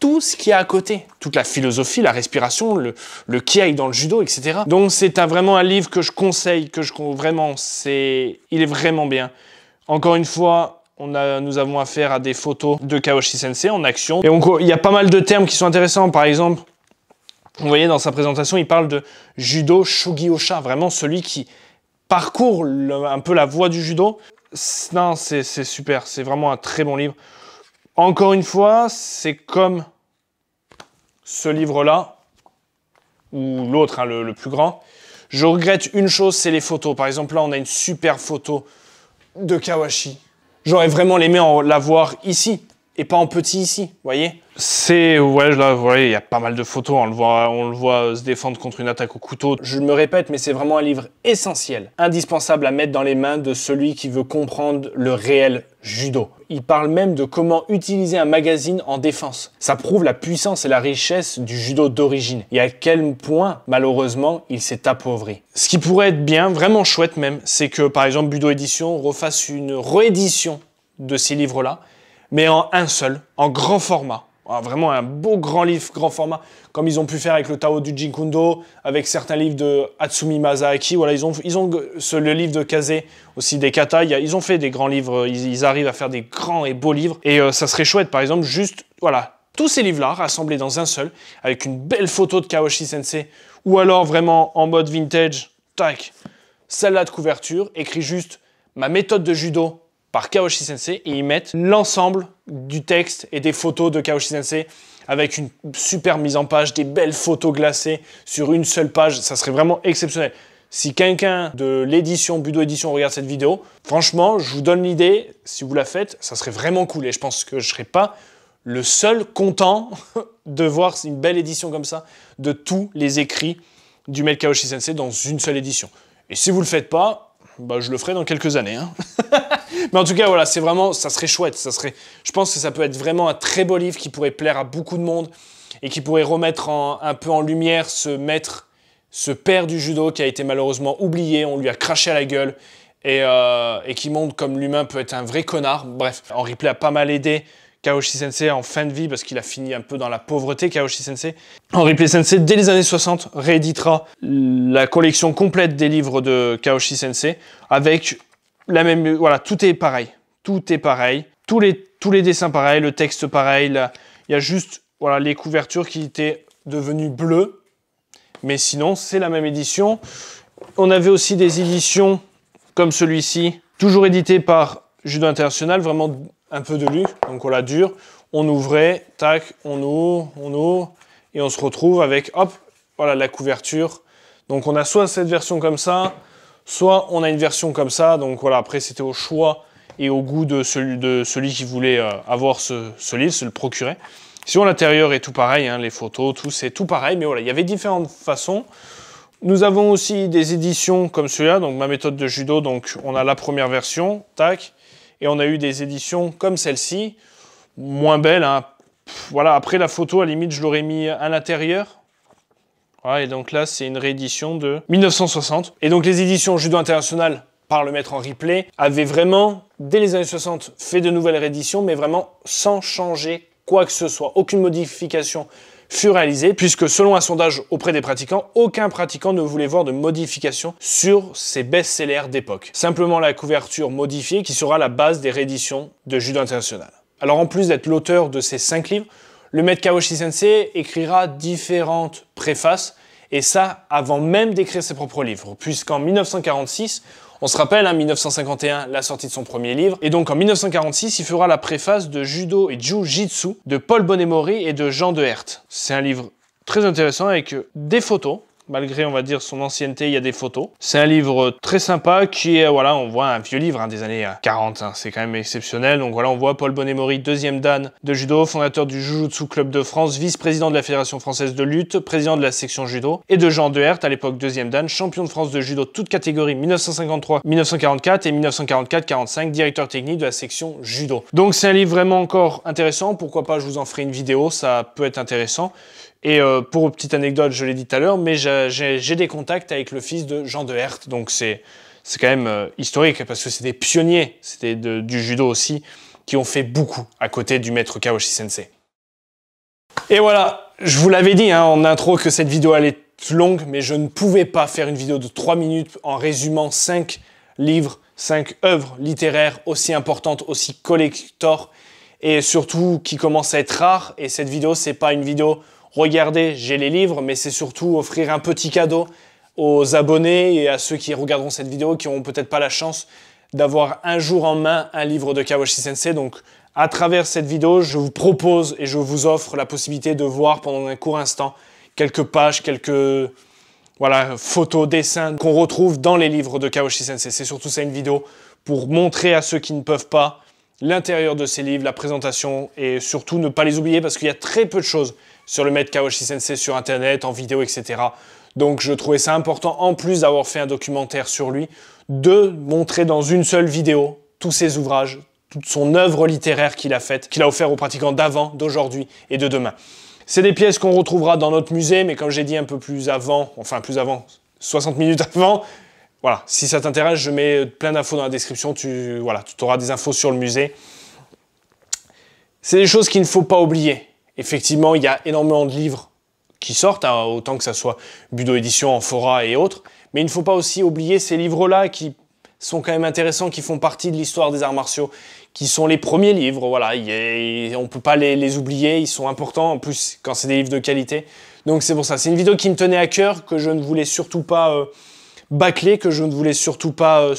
tout ce qui est à côté, toute la philosophie, la respiration, le, le kiai dans le judo, etc. Donc c'est vraiment un livre que je conseille, que je vraiment, c'est, il est vraiment bien. Encore une fois, on a, nous avons affaire à des photos de Kaoshi Sensei en action. Et il y a pas mal de termes qui sont intéressants. Par exemple, vous voyez dans sa présentation, il parle de judo shugi-osha, vraiment celui qui parcourt un peu la voie du judo. Non, c'est super, c'est vraiment un très bon livre. Encore une fois, c'est comme ce livre-là, ou l'autre, hein, le, plus grand. Je regrette une chose, c'est les photos. Par exemple, là, on a une super photo de Kawashi. J'aurais vraiment aimé en la voir ici et pas en petit ici, vous voyez C'est ouais, là, vous voyez, il y a pas mal de photos, on le voit, on le voit euh, se défendre contre une attaque au couteau. Je me répète, mais c'est vraiment un livre essentiel, indispensable à mettre dans les mains de celui qui veut comprendre le réel judo. Il parle même de comment utiliser un magazine en défense. Ça prouve la puissance et la richesse du judo d'origine et à quel point, malheureusement, il s'est appauvri. Ce qui pourrait être bien, vraiment chouette même, c'est que par exemple Budo Édition refasse une réédition de ces livres-là mais en un seul, en grand format. Ah, vraiment un beau grand livre, grand format, comme ils ont pu faire avec le Tao du Jinkundo, avec certains livres de Hatsumi Masaaki. Voilà, ils ont, ils ont le livre de Kaze, aussi des kata. Ils ont fait des grands livres, ils, arrivent à faire des grands et beaux livres. Et euh, ça serait chouette, par exemple, juste, voilà, tous ces livres-là rassemblés dans un seul, avec une belle photo de Kaoshi Sensei, ou alors vraiment en mode vintage, tac, celle-là de couverture, écrit juste ma méthode de judo par Kaoshi Sensei et ils mettent l'ensemble du texte et des photos de Kaoshi Sensei avec une super mise en page, des belles photos glacées sur une seule page. Ça serait vraiment exceptionnel. Si quelqu'un de l'édition Budo Édition regarde cette vidéo, franchement, je vous donne l'idée. Si vous la faites, ça serait vraiment cool et je pense que je serai pas le seul content de voir une belle édition comme ça de tous les écrits du mail Kaoshi Sensei dans une seule édition. Et si vous le faites pas, bah je le ferai dans quelques années. Hein. Mais en tout cas, voilà, c'est vraiment, ça serait chouette. Ça serait, je pense que ça peut être vraiment un très beau livre qui pourrait plaire à beaucoup de monde et qui pourrait remettre un peu en lumière ce maître, ce père du judo qui a été malheureusement oublié, on lui a craché à la gueule euh, et, qui montre comme l'humain peut être un vrai connard. Bref, Henri Play a pas mal aidé Kaoshi Sensei en fin de vie parce qu'il a fini un peu dans la pauvreté, Kaoshi Sensei. Henri Play Sensei, dès les années 60, rééditera la collection complète des livres de Kaoshi Sensei avec la même, voilà, tout est pareil. Tout est pareil. Tous les, tous les dessins pareils, le texte pareil. il y a juste voilà, les couvertures qui étaient devenues bleues. Mais sinon, c'est la même édition. On avait aussi des éditions comme celui-ci, toujours édité par Judo International, vraiment un peu de luxe, donc on la dure. On ouvrait, tac, on ouvre, on ouvre, et on se retrouve avec, hop, voilà la couverture. Donc on a soit cette version comme ça, Soit on a une version comme ça, donc voilà, après c'était au choix et au goût de celui, qui voulait euh, avoir ce, ce, livre, se le procurer. Sinon l'intérieur est tout pareil, hein, les photos, tout c'est tout pareil, mais voilà, il y avait différentes façons. Nous avons aussi des éditions comme celui-là, donc ma méthode de judo, donc on a la première version, tac, et on a eu des éditions comme celle-ci, moins belle, hein. voilà, après la photo, à la limite, je l'aurais mis à l'intérieur, ah, et donc là, c'est une réédition de 1960. Et donc les éditions Judo International, par le maître en replay, avaient vraiment, dès les années 60, fait de nouvelles rééditions, mais vraiment sans changer quoi que ce soit. Aucune modification fut réalisée, puisque selon un sondage auprès des pratiquants, aucun pratiquant ne voulait voir de modification sur ces best-sellers d'époque. Simplement la couverture modifiée qui sera la base des rééditions de Judo International. Alors en plus d'être l'auteur de ces cinq livres, le maître Kaoshi Sensei écrira différentes préfaces, et ça avant même d'écrire ses propres livres, puisqu'en 1946, on se rappelle, hein, 1951, la sortie de son premier livre, et donc en 1946, il fera la préface de Judo et Jiu-Jitsu de Paul Bonnemori et de Jean de Hert. C'est un livre très intéressant avec euh, des photos malgré on va dire son ancienneté, il y a des photos. C'est un livre très sympa qui est, euh, voilà, on voit un vieux livre hein, des années 40, euh, hein, c'est quand même exceptionnel. Donc voilà, on voit Paul bonnet deuxième dan de judo, fondateur du Jujutsu Club de France, vice-président de la Fédération française de lutte, président de la section judo, et de Jean Hert, à l'époque deuxième dan, champion de France de judo toute catégorie 1953-1944 et 1944-45, directeur technique de la section judo. Donc c'est un livre vraiment encore intéressant, pourquoi pas je vous en ferai une vidéo, ça peut être intéressant. Et euh, pour une petite anecdote, je l'ai dit tout à l'heure, mais j'ai des contacts avec le fils de Jean de Herthe, donc c'est quand même euh, historique parce que c'est des pionniers, c'était du judo aussi, qui ont fait beaucoup à côté du maître Kaoshi Sensei. Et voilà, je vous l'avais dit hein, en intro que cette vidéo allait être longue, mais je ne pouvais pas faire une vidéo de 3 minutes en résumant 5 livres, 5 œuvres littéraires aussi importantes, aussi collector, et surtout qui commencent à être rares. Et cette vidéo, c'est pas une vidéo regardez, j'ai les livres, mais c'est surtout offrir un petit cadeau aux abonnés et à ceux qui regarderont cette vidéo qui n'auront peut-être pas la chance d'avoir un jour en main un livre de Kaoshi Sensei. Donc, à travers cette vidéo, je vous propose et je vous offre la possibilité de voir pendant un court instant quelques pages, quelques voilà, photos, dessins qu'on retrouve dans les livres de Kaoshi Sensei. C'est surtout ça une vidéo pour montrer à ceux qui ne peuvent pas l'intérieur de ces livres, la présentation et surtout ne pas les oublier parce qu'il y a très peu de choses sur le maître Kawashi Sensei sur internet, en vidéo, etc. Donc je trouvais ça important, en plus d'avoir fait un documentaire sur lui, de montrer dans une seule vidéo tous ses ouvrages, toute son œuvre littéraire qu'il a faite, qu'il a offert aux pratiquants d'avant, d'aujourd'hui et de demain. C'est des pièces qu'on retrouvera dans notre musée, mais comme j'ai dit un peu plus avant, enfin plus avant, 60 minutes avant, voilà, si ça t'intéresse, je mets plein d'infos dans la description, tu voilà, tu auras des infos sur le musée. C'est des choses qu'il ne faut pas oublier. Effectivement, il y a énormément de livres qui sortent, hein, autant que ça soit Budo Édition, fora et autres. Mais il ne faut pas aussi oublier ces livres-là qui sont quand même intéressants, qui font partie de l'histoire des arts martiaux, qui sont les premiers livres, voilà, on ne peut pas les, oublier, ils sont importants, en plus quand c'est des livres de qualité. Donc c'est pour ça, c'est une vidéo qui me tenait à cœur, que je ne voulais surtout pas euh, bâcler, que je ne voulais surtout pas, euh,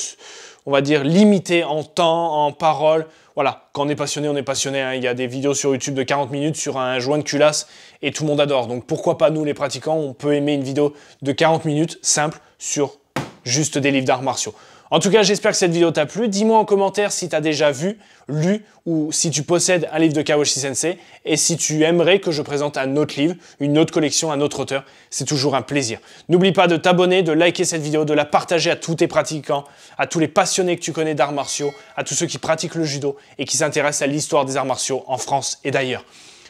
on va dire, limiter en temps, en paroles voilà, quand on est passionné, on est passionné. Hein. Il y a des vidéos sur YouTube de 40 minutes sur un joint de culasse et tout le monde adore. Donc pourquoi pas nous les pratiquants, on peut aimer une vidéo de 40 minutes simple sur juste des livres d'arts martiaux. En tout cas, j'espère que cette vidéo t'a plu. Dis-moi en commentaire si tu as déjà vu, lu ou si tu possèdes un livre de Kawashi Sensei et si tu aimerais que je présente un autre livre, une autre collection, un autre auteur. C'est toujours un plaisir. N'oublie pas de t'abonner, de liker cette vidéo, de la partager à tous tes pratiquants, à tous les passionnés que tu connais d'arts martiaux, à tous ceux qui pratiquent le judo et qui s'intéressent à l'histoire des arts martiaux en France et d'ailleurs.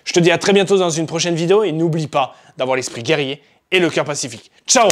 Je te dis à très bientôt dans une prochaine vidéo et n'oublie pas d'avoir l'esprit guerrier et le cœur pacifique. Ciao